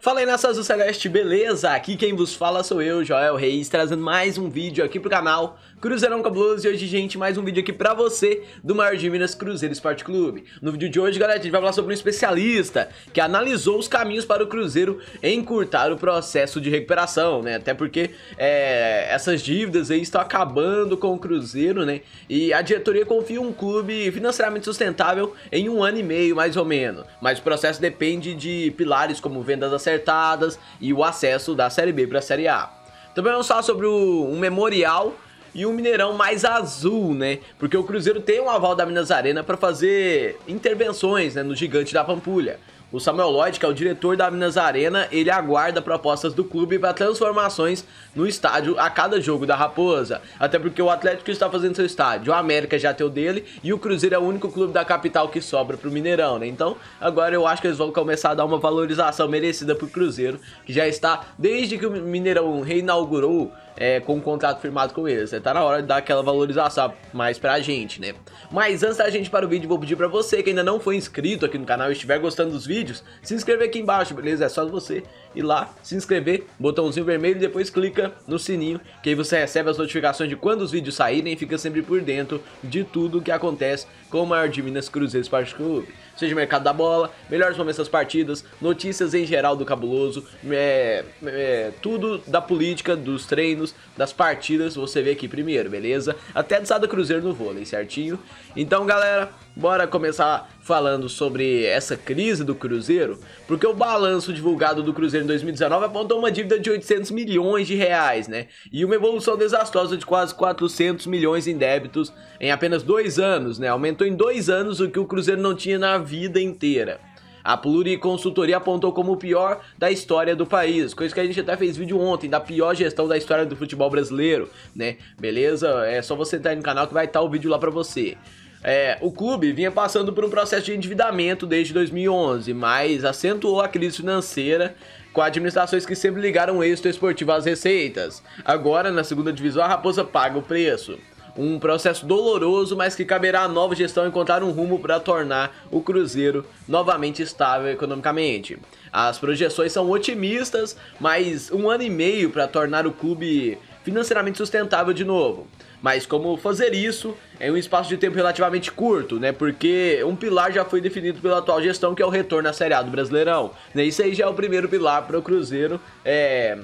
Fala aí nações do Celeste, beleza? Aqui quem vos fala sou eu, Joel Reis, trazendo mais um vídeo aqui pro canal Cruzeirão Cabuloso E hoje, gente, mais um vídeo aqui pra você do maior de Minas Cruzeiro Esporte Clube No vídeo de hoje, galera, a gente vai falar sobre um especialista Que analisou os caminhos para o Cruzeiro encurtar o processo de recuperação, né? Até porque é, essas dívidas aí estão acabando com o Cruzeiro, né? E a diretoria confia um clube financeiramente sustentável em um ano e meio, mais ou menos Mas o processo depende de pilares como vendas acertadas e o acesso da Série B para a Série A. Também vamos falar sobre o, um memorial e um Mineirão mais azul, né? Porque o Cruzeiro tem um aval da Minas Arena para fazer intervenções né, no gigante da Pampulha. O Samuel Lloyd, que é o diretor da Minas Arena, ele aguarda propostas do clube para transformações no estádio a cada jogo da Raposa. Até porque o Atlético está fazendo seu estádio, o América já tem o dele e o Cruzeiro é o único clube da capital que sobra para o Mineirão, né? Então agora eu acho que eles vão começar a dar uma valorização merecida para o Cruzeiro, que já está desde que o Mineirão reinaugurou é, com o um contrato firmado com eles. Está né? Tá na hora de dar aquela valorização mais para a gente, né? Mas antes da gente para o vídeo, vou pedir para você que ainda não foi inscrito aqui no canal e estiver gostando dos vídeos vídeos, se inscrever aqui embaixo, beleza? É só você ir lá, se inscrever, botãozinho vermelho e depois clica no sininho, que aí você recebe as notificações de quando os vídeos saírem e fica sempre por dentro de tudo que acontece com o maior de Minas Cruzeiros Parte Clube seja mercado da bola, melhores momentos das partidas, notícias em geral do cabuloso, é, é, tudo da política, dos treinos, das partidas, você vê aqui primeiro, beleza? Até do Sada Cruzeiro no vôlei, certinho? Então, galera, bora começar falando sobre essa crise do Cruzeiro, porque o balanço divulgado do Cruzeiro em 2019 apontou uma dívida de 800 milhões de reais, né? E uma evolução desastrosa de quase 400 milhões em débitos em apenas dois anos, né? Aumentou em dois anos o que o Cruzeiro não tinha na vida inteira. A pluriconsultoria apontou como o pior da história do país, coisa que a gente até fez vídeo ontem, da pior gestão da história do futebol brasileiro, né? Beleza? É só você entrar no canal que vai estar o vídeo lá pra você. É, o clube vinha passando por um processo de endividamento desde 2011, mas acentuou a crise financeira com administrações que sempre ligaram o êxito esportivo às receitas. Agora, na segunda divisão, a Raposa paga o preço. Um processo doloroso, mas que caberá à nova gestão encontrar um rumo para tornar o Cruzeiro novamente estável economicamente. As projeções são otimistas, mas um ano e meio para tornar o clube financeiramente sustentável de novo. Mas como fazer isso em é um espaço de tempo relativamente curto, né? Porque um pilar já foi definido pela atual gestão, que é o retorno à Série A do Brasileirão. Né? Isso aí já é o primeiro pilar para o Cruzeiro é,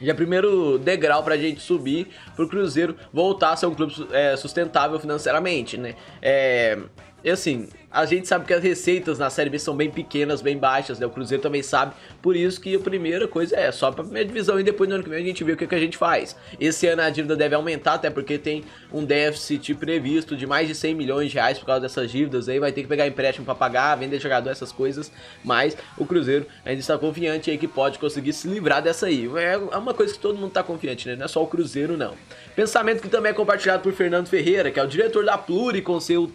já é o primeiro degrau pra gente subir pro Cruzeiro voltar a ser um clube é, sustentável financeiramente, né? É, e assim, a gente sabe que as receitas na Série B são bem pequenas, bem baixas, né? O Cruzeiro também sabe. Por isso que a primeira coisa é só para primeira divisão e depois no ano que vem a gente vê o que, que a gente faz. Esse ano a dívida deve aumentar, até porque tem um déficit previsto de mais de 100 milhões de reais por causa dessas dívidas aí. Vai ter que pegar empréstimo para pagar, vender jogador, essas coisas. Mas o Cruzeiro ainda está confiante aí que pode conseguir se livrar dessa aí. É, é uma coisa que todo mundo está confiante, né? Não é só o Cruzeiro, não. Pensamento que também é compartilhado por Fernando Ferreira, que é o diretor da Pluri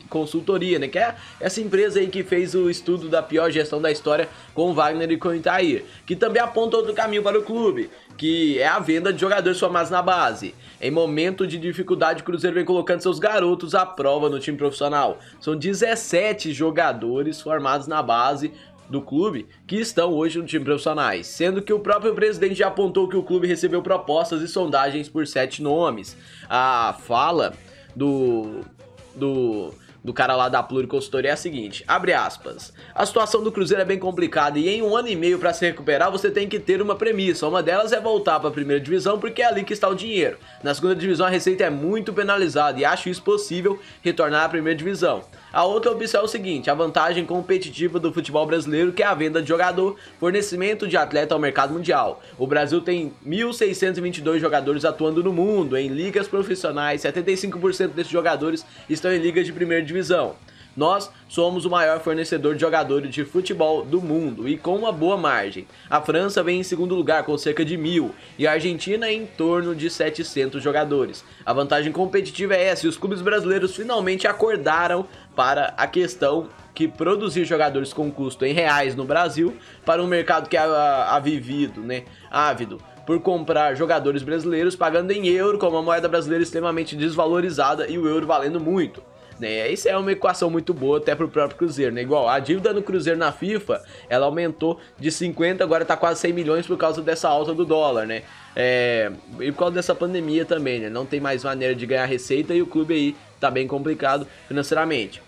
Consultoria, né? Que é essa empresa aí que fez o estudo da pior gestão da história com Wagner e com Itair, que também aponta outro caminho para o clube, que é a venda de jogadores formados na base. Em momento de dificuldade, o Cruzeiro vem colocando seus garotos à prova no time profissional. São 17 jogadores formados na base do clube que estão hoje no time profissionais, sendo que o próprio presidente já apontou que o clube recebeu propostas e sondagens por sete nomes. A fala do do do cara lá da Pluriconsultoria é a seguinte, abre aspas, a situação do Cruzeiro é bem complicada e em um ano e meio para se recuperar você tem que ter uma premissa, uma delas é voltar para a primeira divisão porque é ali que está o dinheiro. Na segunda divisão a receita é muito penalizada e acho isso possível retornar à primeira divisão. A outra opção é o seguinte, a vantagem competitiva do futebol brasileiro que é a venda de jogador, fornecimento de atleta ao mercado mundial. O Brasil tem 1.622 jogadores atuando no mundo, em ligas profissionais, 75% desses jogadores estão em ligas de primeira divisão divisão. Nós somos o maior fornecedor de jogadores de futebol do mundo e com uma boa margem. A França vem em segundo lugar com cerca de mil e a Argentina em torno de 700 jogadores. A vantagem competitiva é essa e os clubes brasileiros finalmente acordaram para a questão que produzir jogadores com custo em reais no Brasil para um mercado que é ah, avivido, né, ávido por comprar jogadores brasileiros pagando em euro, com uma moeda brasileira extremamente desvalorizada e o euro valendo muito. Né? Isso é uma equação muito boa até para o próprio Cruzeiro, né? Igual a dívida no Cruzeiro na FIFA, ela aumentou de 50, agora está quase 100 milhões por causa dessa alta do dólar, né? É, e por causa dessa pandemia também, né? Não tem mais maneira de ganhar receita e o clube aí tá bem complicado financeiramente.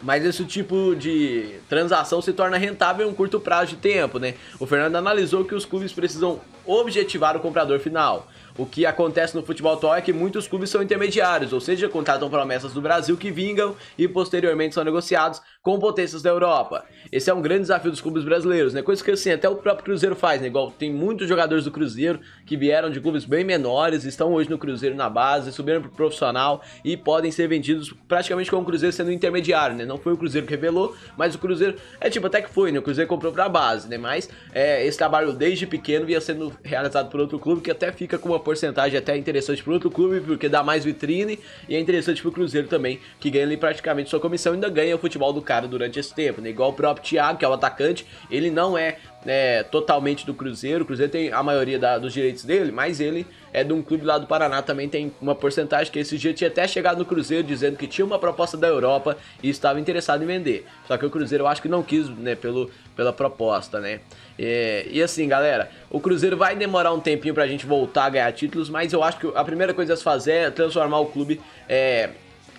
Mas esse tipo de transação se torna rentável em um curto prazo de tempo, né? O Fernando analisou que os clubes precisam objetivar o comprador final. O que acontece no futebol atual é que muitos clubes são intermediários, ou seja, contratam promessas do Brasil que vingam e posteriormente são negociados com potências da Europa. Esse é um grande desafio dos clubes brasileiros, né? Coisa que assim, até o próprio Cruzeiro faz, né? Igual tem muitos jogadores do Cruzeiro que vieram de clubes bem menores, estão hoje no Cruzeiro na base, subiram pro profissional e podem ser vendidos praticamente como o Cruzeiro sendo intermediário, né? Não foi o Cruzeiro que revelou, mas o Cruzeiro. É tipo, até que foi, né? O Cruzeiro comprou pra base, né? Mas é, esse trabalho desde pequeno vinha sendo realizado por outro clube, que até fica com uma porcentagem até interessante pro outro clube, porque dá mais vitrine e é interessante pro Cruzeiro também, que ganha ali praticamente sua comissão, e ainda ganha o futebol do cara durante esse tempo, né? Igual o próprio Thiago, que é o atacante, ele não é, é totalmente do Cruzeiro, o Cruzeiro tem a maioria da, dos direitos dele, mas ele é de um clube lá do Paraná, também tem uma porcentagem que esse dia tinha até chegado no Cruzeiro dizendo que tinha uma proposta da Europa e estava interessado em vender. Só que o Cruzeiro eu acho que não quis, né, pelo, pela proposta, né? É, e assim, galera, o Cruzeiro vai demorar um tempinho pra gente voltar a ganhar títulos, mas eu acho que a primeira coisa a se fazer é transformar o clube é,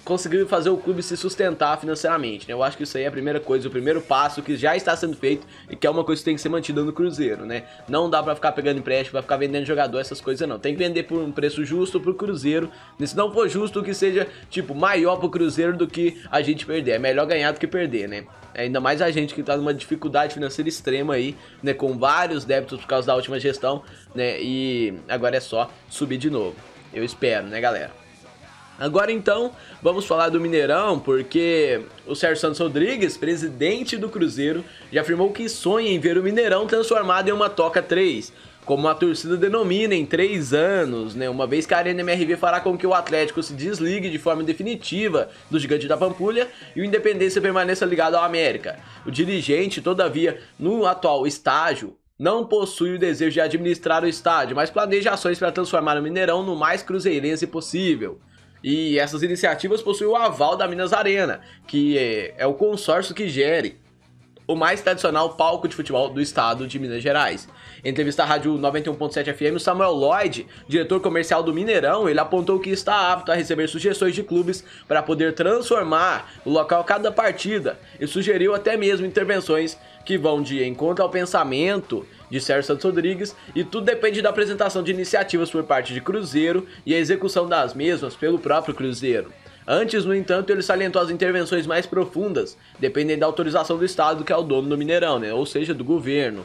conseguiram fazer o clube se sustentar financeiramente, né? Eu acho que isso aí é a primeira coisa, o primeiro passo que já está sendo feito e que é uma coisa que tem que ser mantida no Cruzeiro, né? Não dá pra ficar pegando empréstimo, pra ficar vendendo jogador, essas coisas não. Tem que vender por um preço justo pro Cruzeiro, e né? se não for justo, que seja, tipo, maior pro Cruzeiro do que a gente perder. É melhor ganhar do que perder, né? É, ainda mais a gente que tá numa dificuldade financeira extrema aí, né? Com vários débitos por causa da última gestão, né? E agora é só subir de novo. Eu espero, né, galera? Agora então, vamos falar do Mineirão, porque o Sérgio Santos Rodrigues, presidente do Cruzeiro, já afirmou que sonha em ver o Mineirão transformado em uma Toca 3, como a torcida denomina em três anos, né? Uma vez que a Arena MRV fará com que o Atlético se desligue de forma definitiva do gigante da Pampulha e o Independência permaneça ligado ao América. O dirigente, todavia, no atual estágio, não possui o desejo de administrar o estádio, mas planeja ações para transformar o Mineirão no mais cruzeirense possível. E essas iniciativas possuem o aval da Minas Arena, que é, é o consórcio que gere o mais tradicional palco de futebol do estado de Minas Gerais. Em entrevista à Rádio 91.7 FM, o Samuel Lloyd, diretor comercial do Mineirão, ele apontou que está apto a receber sugestões de clubes para poder transformar o local cada partida e sugeriu até mesmo intervenções que vão de encontro ao pensamento de Sérgio Santos Rodrigues e tudo depende da apresentação de iniciativas por parte de Cruzeiro e a execução das mesmas pelo próprio Cruzeiro. Antes, no entanto, ele salientou as intervenções mais profundas, dependendo da autorização do Estado, que é o dono do Mineirão, né? ou seja, do governo.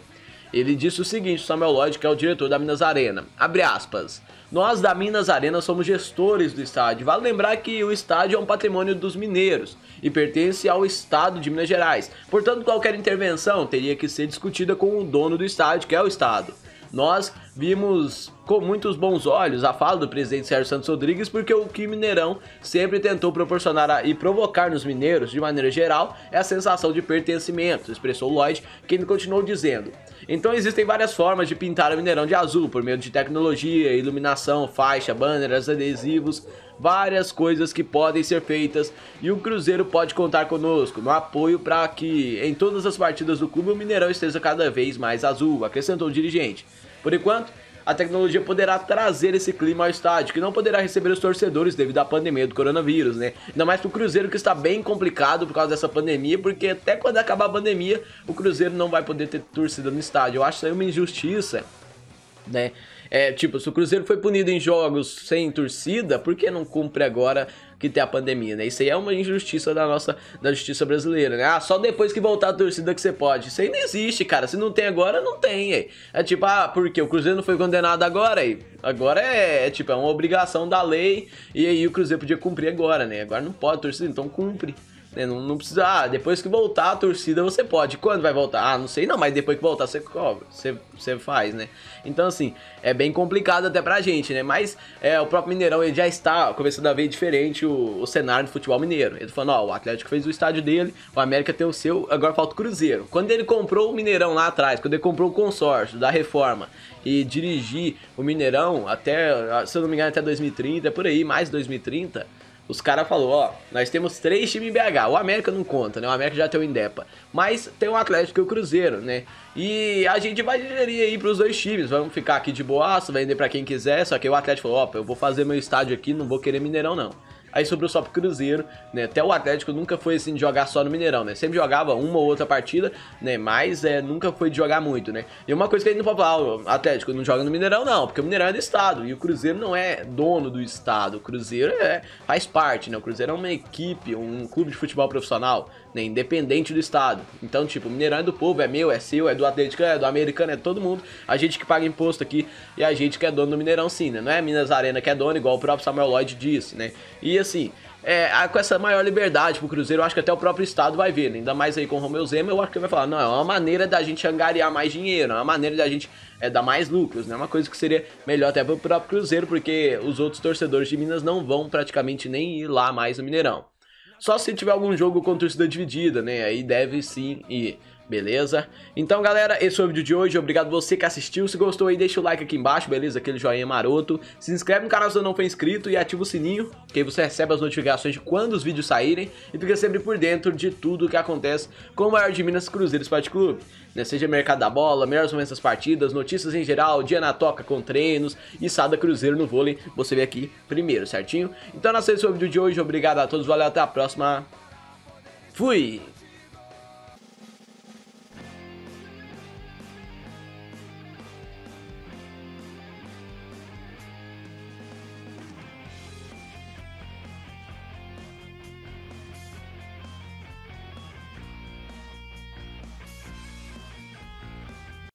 Ele disse o seguinte, Samuel Lloyd, que é o diretor da Minas Arena, abre aspas, nós da Minas Arena somos gestores do estádio, vale lembrar que o estádio é um patrimônio dos mineiros e pertence ao Estado de Minas Gerais, portanto qualquer intervenção teria que ser discutida com o dono do estádio, que é o Estado. Nós vimos com muitos bons olhos a fala do presidente Sérgio Santos Rodrigues, porque o que Mineirão sempre tentou proporcionar e provocar nos mineiros, de maneira geral, é a sensação de pertencimento, expressou Lloyd, que ele continuou dizendo. Então existem várias formas de pintar o Mineirão de azul, por meio de tecnologia, iluminação, faixa, banners, adesivos, várias coisas que podem ser feitas e o Cruzeiro pode contar conosco no apoio para que em todas as partidas do clube o Mineirão esteja cada vez mais azul, acrescentou o dirigente. Por enquanto, a tecnologia poderá trazer esse clima ao estádio, que não poderá receber os torcedores devido à pandemia do coronavírus, né? Ainda mais pro Cruzeiro que está bem complicado por causa dessa pandemia, porque até quando acabar a pandemia, o Cruzeiro não vai poder ter torcida no estádio. Eu acho isso aí uma injustiça, né? É, tipo, se o Cruzeiro foi punido em jogos sem torcida, por que não cumpre agora que tem a pandemia, né? Isso aí é uma injustiça da nossa, da justiça brasileira, né? Ah, só depois que voltar a torcida que você pode. Isso aí não existe, cara. Se não tem agora, não tem, aí. É tipo, ah, porque o Cruzeiro não foi condenado agora, aí. Agora é, é, tipo, é uma obrigação da lei e aí o Cruzeiro podia cumprir agora, né? Agora não pode, torcida, então cumpre. Né? Não, não, precisa. Ah, depois que voltar a torcida você pode. Quando vai voltar? Ah, não sei não, mas depois que voltar você cobra, você, você faz, né? Então, assim, é bem complicado até pra gente, né? Mas é, o próprio Mineirão ele já está começando a ver diferente o, o cenário do futebol mineiro. Ele tá falando, ó, o Atlético fez o estádio dele, o América tem o seu, agora falta o Cruzeiro. Quando ele comprou o Mineirão lá atrás, quando ele comprou o consórcio da reforma e dirigir o Mineirão até, se eu não me engano, até 2030, é por aí, mais 2030 os caras falaram, ó, nós temos três times em BH. O América não conta, né? O América já tem o Indepa. Mas tem o Atlético e o Cruzeiro, né? E a gente vai gerir aí pros dois times. Vamos ficar aqui de boaço, vender para quem quiser. Só que o Atlético falou, ó, eu vou fazer meu estádio aqui, não vou querer Mineirão, não aí sobrou só pro Cruzeiro, né? Até o Atlético nunca foi assim de jogar só no Mineirão, né? Sempre jogava uma ou outra partida, né? Mas é, nunca foi de jogar muito, né? E uma coisa que a gente não pode falar, ah, o Atlético não joga no Mineirão, não, porque o Mineirão é do Estado e o Cruzeiro não é dono do Estado. O Cruzeiro é, faz parte, né? O Cruzeiro é uma equipe, um clube de futebol profissional né? Independente do estado. Então, tipo, Mineirão é do povo, é meu, é seu, é do Atlético, é do Americano, é todo mundo. A gente que paga imposto aqui e a gente que é dono do Mineirão, sim, né? Não é Minas Arena que é dono, igual o próprio Samuel Lloyd disse, né? E assim, é, com essa maior liberdade pro Cruzeiro, eu acho que até o próprio Estado vai ver, né? ainda mais aí com o Romeu Zema, eu acho que vai falar, não, é uma maneira da gente angariar mais dinheiro, é uma maneira da gente é, dar mais lucros, né? É uma coisa que seria melhor até pro próprio Cruzeiro, porque os outros torcedores de Minas não vão praticamente nem ir lá mais no Mineirão. Só se tiver algum jogo contra o Cidade Dividida, né? Aí deve sim ir. Beleza? Então, galera, esse foi o vídeo de hoje. Obrigado você que assistiu. Se gostou aí, deixa o like aqui embaixo, beleza? Aquele joinha maroto. Se inscreve no canal se não for inscrito e ativa o sininho, que aí você recebe as notificações de quando os vídeos saírem e fica sempre por dentro de tudo que acontece com o maior de Minas Cruzeiro Esporte Clube. Né? Seja mercado da bola, melhores momentos das partidas, notícias em geral, dia na toca com treinos e sada Cruzeiro no vôlei, você vê aqui primeiro, certinho? Então, esse foi o vídeo de hoje. Obrigado a todos, valeu, até a próxima. Fui!